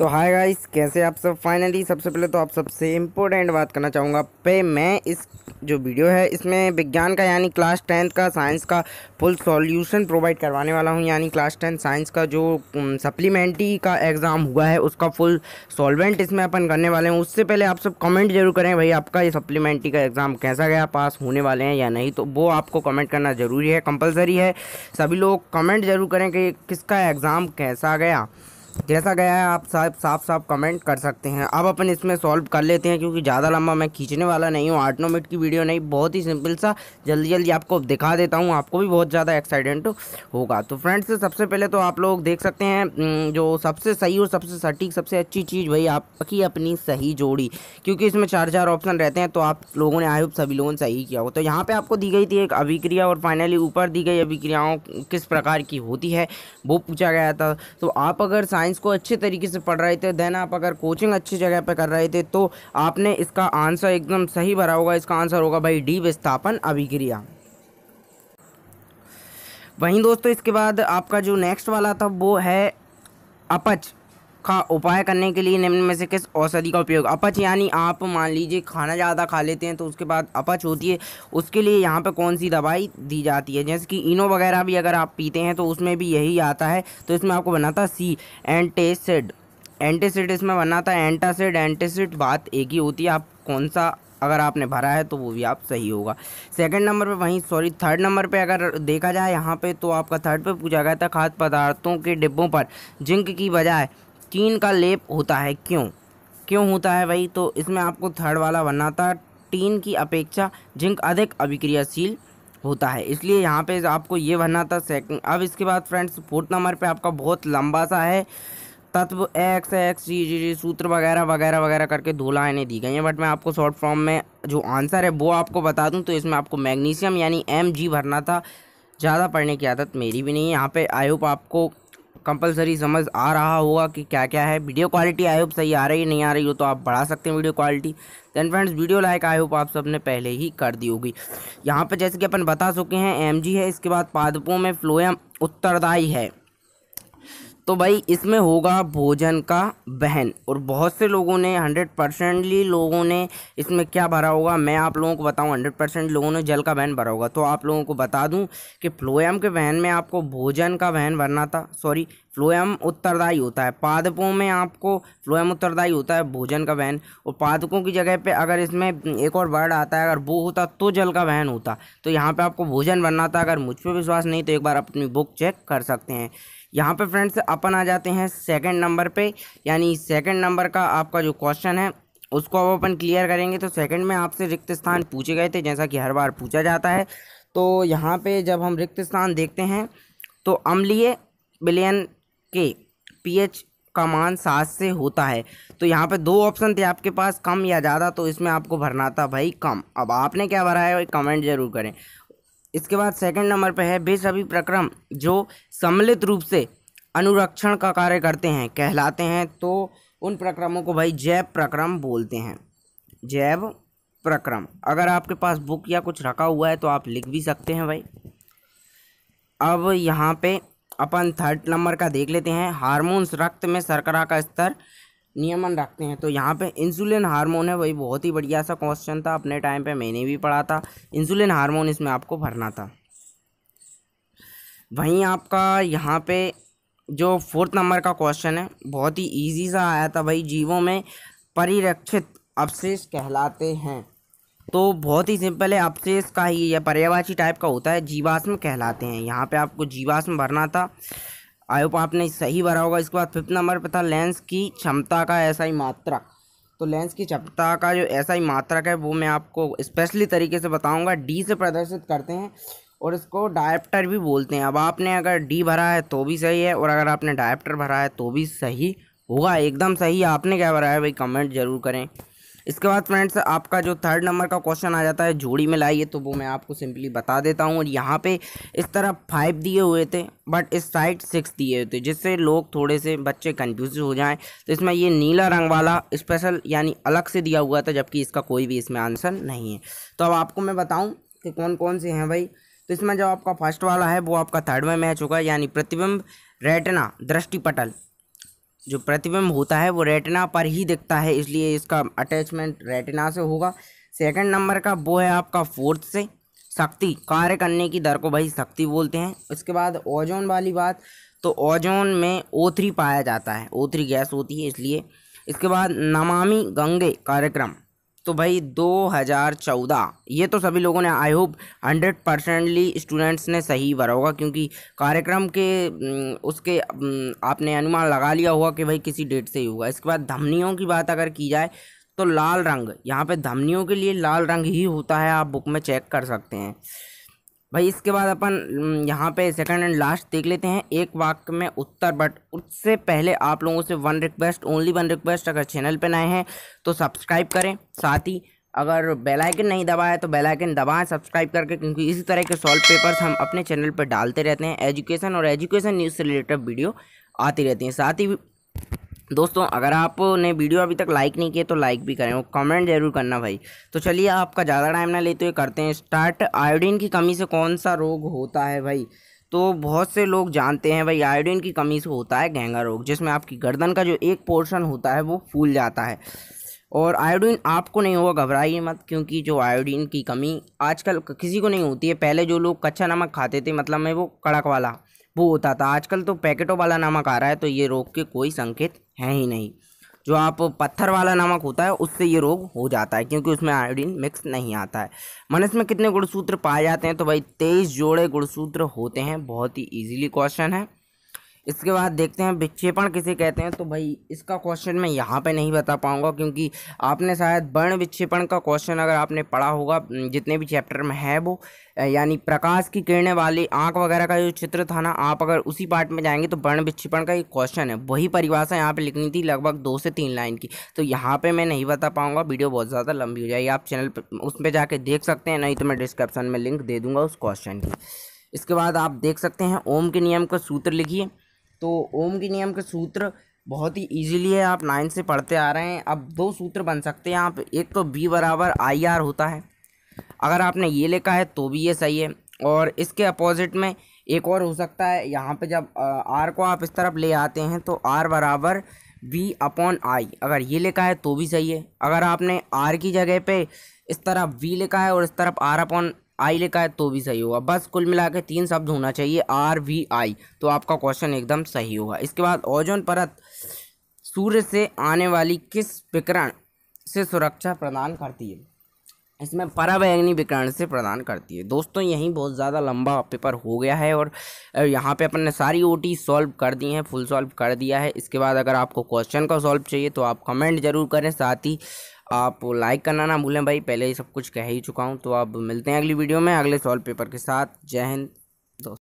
तो hi guys कैसे आप सब फाइनली सबसे पहले तो आप सबसे इम्पोर्टेंट बात करना चाहूँगा पे मैं इस जो वीडियो है इसमें विज्ञान का यानी क्लास टेंथ का साइंस का फुल सॉल्यूशन प्रोवाइड करवाने वाला हूँ यानी क्लास टेंथ साइंस का जो सप्लीमेंट्री का एग्ज़ाम हुआ है उसका फुल सॉल्वेंट इसमें अपन करने वाले हैं उससे पहले आप सब कमेंट जरूर करें भाई आपका ये सप्लीमेंट्री का एग्ज़ाम कैसा गया पास होने वाले हैं या नहीं तो वो आपको कमेंट करना ज़रूरी है कंपलसरी है सभी लोग कमेंट जरूर करें कि किसका एग्ज़ाम कैसा गया जैसा गया है आप साहब साफ साफ कमेंट कर सकते हैं अब अपन इसमें सॉल्व कर लेते हैं क्योंकि ज़्यादा लंबा मैं खींचने वाला नहीं हूँ आठ नौ मिनट की वीडियो नहीं बहुत ही सिंपल सा जल्दी जल्दी आपको दिखा देता हूँ आपको भी बहुत ज़्यादा एक्साइटेंट होगा तो फ्रेंड्स सबसे पहले तो आप लोग देख सकते हैं जो सबसे सही और सबसे सटीक सबसे अच्छी चीज़ भाई आपकी अपनी सही जोड़ी क्योंकि इसमें चार चार ऑप्शन रहते हैं तो आप लोगों ने आई होप सभी लोगों ने सही किया हो तो यहाँ पर आपको दी गई थी एक अभिक्रिया और फाइनली ऊपर दी गई अभिक्रियाओं किस प्रकार की होती है वो पूछा गया था तो आप अगर साइंस साइंस को अच्छे तरीके से पढ़ रहे थे देन आप अगर कोचिंग अच्छी जगह पर कर रहे थे तो आपने इसका आंसर एकदम सही भरा होगा इसका आंसर होगा भाई डी विस्थापन अभिक्रिया वहीं दोस्तों इसके बाद आपका जो नेक्स्ट वाला था वो है अपच का उपाय करने के लिए निम्न में से किस औषधि का उपयोग अपच यानी आप मान लीजिए खाना ज़्यादा खा लेते हैं तो उसके बाद अपच होती है उसके लिए यहाँ पर कौन सी दवाई दी जाती है जैसे कि इनो वगैरह भी अगर आप पीते हैं तो उसमें भी यही आता है तो इसमें आपको बना था सी एंटेसिड एंटेसिड इसमें बना था एंटासिड एंटेसिड बात एक ही होती है आप कौन सा अगर आपने भरा है तो वो भी आप सही होगा सेकंड नंबर पे वहीं सॉरी थर्ड नंबर पे अगर देखा जाए यहाँ पे तो आपका थर्ड पे पूछा गया था खाद्य पदार्थों के डिब्बों पर जिंक की बजाय तीन का लेप होता है क्यों क्यों होता है भाई तो इसमें आपको थर्ड वाला बनना था टीन की अपेक्षा जिंक अधिक अभिक्रियाशील होता है इसलिए यहाँ पे आपको ये भरना था सेकंड अब इसके बाद फ्रेंड्स फोर्थ नंबर पे आपका बहुत लंबा सा है तत्व एक्स एक्स जी जी जी सूत्र वगैरह वगैरह वगैरह करके दो लाइनें दी गई हैं बट मैं आपको शॉर्ट फॉर्म में जो आंसर है वो आपको बता दूँ तो इसमें आपको मैग्नीशियम यानी एम जी भरना था ज़्यादा पढ़ने की आदत मेरी भी नहीं है यहाँ पर आई होप आपको कंपलसरी समझ आ रहा होगा कि क्या क्या है वीडियो क्वालिटी आई होप सही आ रही नहीं आ रही हो तो आप बढ़ा सकते हैं video quality then friends video like I hope आप सबने पहले ही कर दी होगी यहाँ पर जैसे कि अपन बता चुके हैं एम है इसके बाद पादपों में फ्लोएम उत्तरदायी है तो भाई इसमें होगा भोजन का बहन और बहुत से लोगों ने हंड्रेड परसेंटली लोगों ने इसमें क्या भरा होगा मैं आप लोगों को बताऊं हंड्रेड परसेंट लोगों ने जल का बहन भरा होगा तो आप लोगों को बता दूं कि फ्लोएम के बहन में आपको भोजन का बहन भरना था सॉरी फ्लोएम उत्तरदायी होता है पादपों में आपको फ्लोएम उत्तरदायी होता है भोजन का बहन और पादपों की जगह पर अगर इसमें एक और वर्ड आता है अगर वो होता तो जल का बहन होता तो यहाँ पर आपको भोजन भरना था अगर मुझ पर विश्वास नहीं तो एक बार अपनी बुक चेक कर सकते हैं यहाँ पे फ्रेंड्स अपन आ जाते हैं सेकंड नंबर पे यानी सेकंड नंबर का आपका जो क्वेश्चन है उसको अब अपन क्लियर करेंगे तो सेकंड में आपसे रिक्त स्थान पूछे गए थे जैसा कि हर बार पूछा जाता है तो यहाँ पे जब हम रिक्त स्थान देखते हैं तो अम्लीय विलयन के पीएच का मान सात से होता है तो यहाँ पे दो ऑप्शन थे आपके पास कम या ज़्यादा तो इसमें आपको भरना था भाई कम अब आपने क्या भरा है कमेंट जरूर करें इसके बाद सेकंड नंबर पर है वे सभी प्रक्रम जो सम्मिलित रूप से अनुरक्षण का कार्य करते हैं कहलाते हैं तो उन प्रक्रमों को भाई जैव प्रक्रम बोलते हैं जैव प्रक्रम अगर आपके पास बुक या कुछ रखा हुआ है तो आप लिख भी सकते हैं भाई अब यहाँ पे अपन थर्ड नंबर का देख लेते हैं हार्मोन्स रक्त में शर्करा का स्तर नियमन रखते हैं तो यहाँ पे इंसुलिन हार्मोन है वही बहुत ही बढ़िया सा क्वेश्चन था अपने टाइम पे मैंने भी पढ़ा था इंसुलिन हार्मोन इसमें आपको भरना था वहीं आपका यहाँ पे जो फोर्थ नंबर का क्वेश्चन है बहुत ही ईजी सा आया था भाई जीवों में परिरक्षित अवशेष कहलाते हैं तो बहुत ही सिंपल है अवशेष का ही यह पर्यावाची टाइप का होता है जीवाश्म कहलाते हैं यहाँ पर आपको जीवाश्म भरना था आई होप आपने सही भरा होगा इसके बाद फिफ्थ नंबर पर था लेंस की क्षमता का ऐसा ही मात्रक तो लेंस की क्षमता का जो ऐसा ही मात्रक है वो मैं आपको स्पेशली तरीके से बताऊंगा डी से प्रदर्शित करते हैं और इसको डायप्टर भी बोलते हैं अब आपने अगर डी भरा है तो भी सही है और अगर आपने डायप्टर भरा है तो भी सही होगा एकदम सही आपने क्या भरा है भाई कमेंट ज़रूर करें इसके बाद फ्रेंड्स आपका जो थर्ड नंबर का क्वेश्चन आ जाता है जोड़ी में लाइए तो वो मैं आपको सिंपली बता देता हूँ और यहाँ पे इस तरफ फाइव दिए हुए थे बट इस साइड सिक्स दिए हुए थे जिससे लोग थोड़े से बच्चे कन्फ्यूज हो जाएं तो इसमें ये नीला रंग वाला स्पेशल यानी अलग से दिया हुआ था जबकि इसका कोई भी इसमें आंसर नहीं है तो अब आपको मैं बताऊँ कि कौन कौन से हैं भाई तो इसमें जो आपका फर्स्ट वाला है वो आपका थर्ड में मैच होगा यानी प्रतिबिंब रेटना दृष्टिपटल जो प्रतिबिंब होता है वो रेटिना पर ही दिखता है इसलिए इसका अटैचमेंट रेटिना से होगा सेकंड नंबर का वो है आपका फोर्थ से शक्ति कार्य करने की दर को भाई शक्ति बोलते हैं उसके बाद ओजोन वाली बात तो ओजोन में ओ पाया जाता है ओ गैस होती है इसलिए इसके बाद नमामि गंगे कार्यक्रम तो भाई 2014 ये तो सभी लोगों ने I hope hundred percently students ने सही भरा होगा क्योंकि कार्यक्रम के उसके आपने अनुमान लगा लिया होगा कि भाई किसी डेट से ही होगा इसके बाद धमनियों की बात अगर की जाए तो लाल रंग यहाँ पे धमनियों के लिए लाल रंग ही होता है आप बुक में चेक कर सकते हैं भाई इसके बाद अपन यहाँ पे सेकंड एंड लास्ट देख लेते हैं एक वाक्य में उत्तर बट उससे पहले आप लोगों से one request only one request अगर चैनल पे नए हैं तो सब्सक्राइब करें साथ ही अगर बेल आइकन नहीं दबाया तो बेल आइकन दबाएं सब्सक्राइब करके क्योंकि इसी तरह के सॉल्व पेपर्स हम अपने चैनल पर डालते रहते हैं एजुकेशन और एजुकेशन न्यूज़ से रिलेटेड वीडियो आती रहती हैं साथ ही दोस्तों अगर आपने वीडियो अभी तक लाइक नहीं किया तो लाइक भी करें और कमेंट जरूर करना भाई तो चलिए आपका ज़्यादा टाइम ना लेते तो हुए करते हैं स्टार्ट आयोडीन की कमी से कौन सा रोग होता है भाई तो बहुत से लोग जानते हैं भाई आयोडीन की कमी से होता है गहंगा रोग जिसमें आपकी गर्दन का जो एक पोर्शन होता है वो फूल जाता है और आयोडीन आपको नहीं होगा घबराइए मत क्योंकि जो आयोडीन की कमी आजकल किसी को नहीं होती है पहले जो लोग कच्चा नमक खाते थे मतलब मैं वो कड़क वाला वो होता था आजकल तो पैकेटों वाला नमक आ रहा है तो ये रोग के कोई संकेत हैं ही नहीं जो आप पत्थर वाला नमक होता है उससे ये रोग हो जाता है क्योंकि उसमें आयोडीन मिक्स नहीं आता है मनुष्य में कितने गुणसूत्र पाए जाते हैं तो भाई तेईस जोड़े गुणसूत्र होते हैं बहुत ही ईजिली क्वेश्चन है इसके बाद देखते हैं विक्षेपण किसे कहते हैं तो भाई इसका क्वेश्चन मैं यहाँ पे नहीं बता पाऊँगा क्योंकि आपने शायद वर्ण विक्षेपण का क्वेश्चन अगर आपने पढ़ा होगा जितने भी चैप्टर में है वो यानी प्रकाश की किरणें वाली आँख वगैरह का जो चित्र था ना आप अगर उसी पार्ट में जाएंगे तो वर्ण विक्षेपण का एक क्वेश्चन है वही परिभाषा यहाँ पर लिखनी थी लगभग दो से तीन लाइन की तो यहाँ पर मैं नहीं बता पाऊँगा वीडियो बहुत ज़्यादा लंबी हो जाएगी आप चैनल पर उस पर जाके देख सकते हैं नहीं तो मैं डिस्क्रिप्शन में लिंक दे दूँगा उस क्वेश्चन की इसके बाद आप देख सकते हैं ओम के नियम का सूत्र लिखिए तो ओम के नियम के सूत्र बहुत ही इजीली है आप नाइन से पढ़ते आ रहे हैं अब दो सूत्र बन सकते हैं आप एक तो बी बराबर आई आर होता है अगर आपने ये लिखा है तो भी ये सही है और इसके अपोजिट में एक और हो सकता है यहाँ पे जब आर को आप इस तरफ ले आते हैं तो आर बराबर बी अपॉन आई अगर ये लिखा है तो भी सही है अगर आपने आर की जगह पे इस तरफ वी लिखा है और इस तरफ आर अपॉन आई लिखा है तो भी सही होगा बस कुल मिला के तीन शब्द होना चाहिए आर वी आई तो आपका क्वेश्चन एकदम सही होगा इसके बाद ओजोन परत सूर्य से आने वाली किस विकरण से सुरक्षा प्रदान करती है इसमें परावैग्नि विकरण से प्रदान करती है दोस्तों यहीं बहुत ज़्यादा लंबा पेपर हो गया है और यहाँ पे अपन ने सारी ओटी सॉल्व कर दी हैं फुल सॉल्व कर दिया है इसके बाद अगर आपको क्वेश्चन का सॉल्व चाहिए तो आप कमेंट जरूर करें साथ ही आप लाइक करना ना भूलें भाई पहले ही सब कुछ कह ही चुका हूँ तो अब मिलते हैं अगली वीडियो में अगले सॉल्व पेपर के साथ जय हिंद